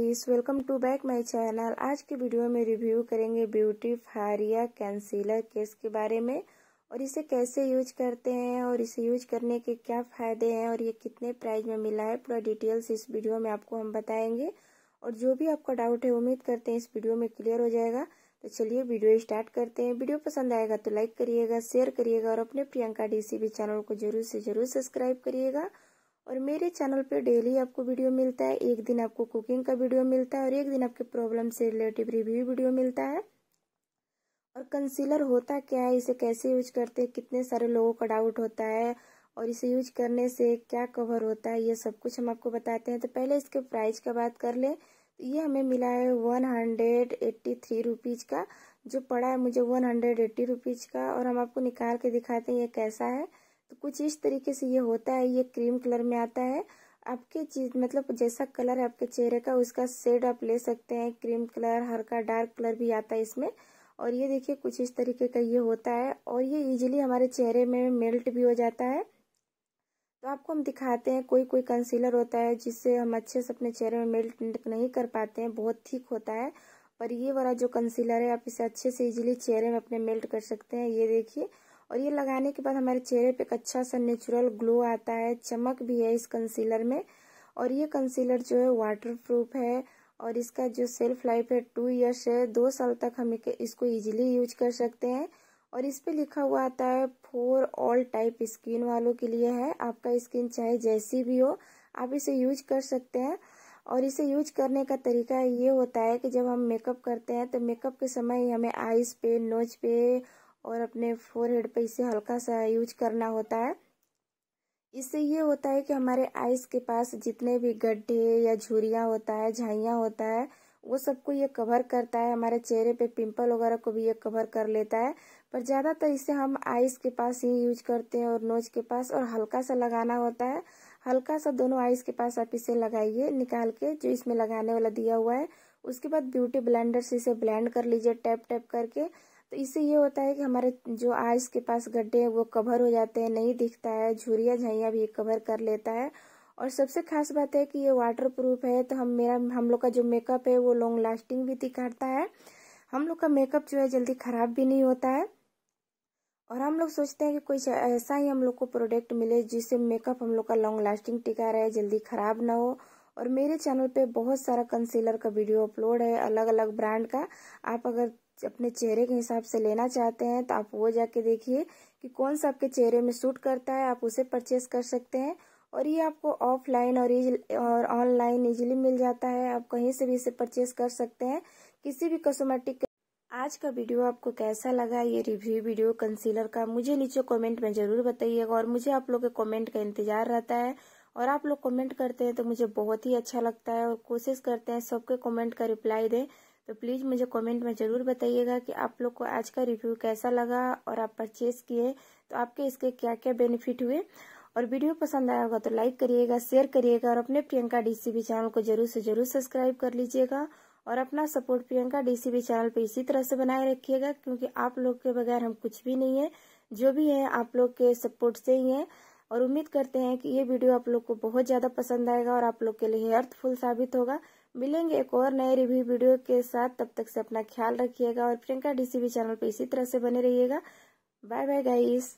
guys welcome to back my channel आज के video में रिव्यू करेंगे ब्यूटी फारिया कैंसिलर केस के बारे में और इसे कैसे यूज करते हैं और इसे यूज करने के क्या फ़ायदे हैं और ये कितने प्राइस में मिला है पूरा डिटेल्स इस वीडियो में आपको हम बताएंगे और जो भी आपका डाउट है उम्मीद करते हैं इस वीडियो में क्लियर हो जाएगा तो चलिए वीडियो स्टार्ट करते हैं वीडियो पसंद आएगा तो लाइक करिएगा शेयर करिएगा और अपने प्रियंका डीसीबी चैनल को जरूर से जरूर सब्सक्राइब करिएगा और मेरे चैनल पे डेली आपको वीडियो मिलता है एक दिन आपको कुकिंग का वीडियो मिलता है और एक दिन आपके प्रॉब्लम से रिलेटिव रिव्यू वीडियो मिलता है और कंसीलर होता क्या है इसे कैसे यूज करते हैं कितने सारे लोगों का डाउट होता है और इसे यूज करने से क्या कवर होता है ये सब कुछ हम आपको बताते हैं तो पहले इसके प्राइस का बात कर लें तो ये हमें मिला है one hundred eighty three rupees का जो पड़ा है मुझे वन हंड्रेड एट्टी रुपीज़ का और हम आपको निकाल के दिखाते हैं ये कैसा है तो कुछ इस तरीके से ये होता है ये क्रीम कलर में आता है आपके चीज मतलब जैसा कलर है आपके चेहरे का उसका शेड आप ले सकते हैं क्रीम कलर हल्का डार्क कलर भी आता है इसमें और ये देखिए कुछ इस तरीके का ये होता है और ये इजीली हमारे चेहरे में मेल्ट भी हो जाता है तो आपको हम दिखाते हैं कोई कोई कंसीलर होता है जिससे हम अच्छे से अपने चेहरे में मेल्ट नहीं कर पाते हैं बहुत ठीक होता है पर ये वाला जो कंसीलर है आप इसे अच्छे से इजीली चेहरे में अपने मेल्ट कर सकते हैं ये देखिए और ये लगाने के बाद हमारे चेहरे पे एक अच्छा सा नेचुरल ग्लो आता है चमक भी है इस कंसीलर में और ये कंसीलर जो है वाटर प्रूफ है और इसका जो सेल्फ लाइफ है टू ईयर्स है दो साल तक हम इसको इजीली यूज कर सकते हैं और इस पर लिखा हुआ आता है फोर ऑल टाइप स्किन वालों के लिए है आपका स्किन चाहे जैसी भी हो आप इसे यूज कर सकते हैं और इसे यूज करने का तरीका ये होता है कि जब हम मेकअप करते हैं तो मेकअप के समय हमें आईज पे नोज पे और अपने फोरहेड पे इसे हल्का सा यूज करना होता है इससे ये होता है कि हमारे आइस के पास जितने भी गड्ढे या झुरियाँ होता है झाइयाँ होता है वो सबको ये कवर करता है हमारे चेहरे पे पिंपल वगैरह को भी ये कवर कर लेता है पर ज़्यादातर इसे हम आइस के पास ही यूज करते हैं और नोज के पास और हल्का सा लगाना होता है हल्का सा दोनों आइस के पास आप इसे लगाइए निकाल के जो इसमें लगाने वाला दिया हुआ है उसके बाद ब्यूटी ब्लेंडर से इसे ब्लेंड कर लीजिए टैप टैप करके तो इससे ये होता है कि हमारे जो आइस के पास गड्ढे हैं वो कवर हो जाते हैं नहीं दिखता है झुरिया झाइया भी कवर कर लेता है और सबसे खास बात है कि ये वाटर प्रूफ है तो हम मेरा हम लोग का जो मेकअप है वो लॉन्ग लास्टिंग भी दिखाता है हम लोग का मेकअप जो है जल्दी ख़राब भी नहीं होता है और हम लोग सोचते हैं कि कोई ऐसा ही हम लोग को प्रोडक्ट मिले जिससे मेकअप हम लोग का लॉन्ग लास्टिंग टिका रहे जल्दी ख़राब ना हो और मेरे चैनल पे बहुत सारा कंसीलर का वीडियो अपलोड है अलग अलग ब्रांड का आप अगर अपने चेहरे के हिसाब से लेना चाहते हैं तो आप वो जाके देखिए कि कौन सा आपके चेहरे में सूट करता है आप उसे परचेस कर सकते हैं और ये आपको ऑफलाइन और और ऑनलाइन इजीली मिल जाता है आप कहीं से भी इसे परचेस कर सकते हैं किसी भी कॉस्मेटिक आज का वीडियो आपको कैसा लगा ये रिव्यू वीडियो कंसीलर का मुझे नीचे कमेंट में जरूर बताइएगा और मुझे आप लोग के कमेंट का इंतजार रहता है और आप लोग कमेंट करते हैं तो मुझे बहुत ही अच्छा लगता है और कोशिश करते हैं सबके कमेंट का रिप्लाई दें तो प्लीज़ मुझे कमेंट में ज़रूर बताइएगा कि आप लोग को आज का रिव्यू कैसा लगा और आप परचेज़ किए तो आपके इसके क्या क्या बेनिफिट हुए और वीडियो पसंद आया होगा तो लाइक करिएगा शेयर करिएगा और अपने प्रियंका डीसीबी चैनल को जरूर से जरूर सब्सक्राइब कर लीजिएगा और अपना सपोर्ट प्रियंका डीसीबी चैनल पर इसी तरह से बनाए रखिएगा क्योंकि आप लोग के बगैर हम कुछ भी नहीं है जो भी है आप लोग के सपोर्ट से ही है और उम्मीद करते हैं कि ये वीडियो आप लोग को बहुत ज़्यादा पसंद आएगा और आप लोग के लिए अर्थफुल साबित होगा मिलेंगे एक और नए रिव्यू वीडियो के साथ तब तक से अपना ख्याल रखिएगा और प्रियंका डीसीबी चैनल पर इसी तरह से बने रहिएगा बाय बाय गाइस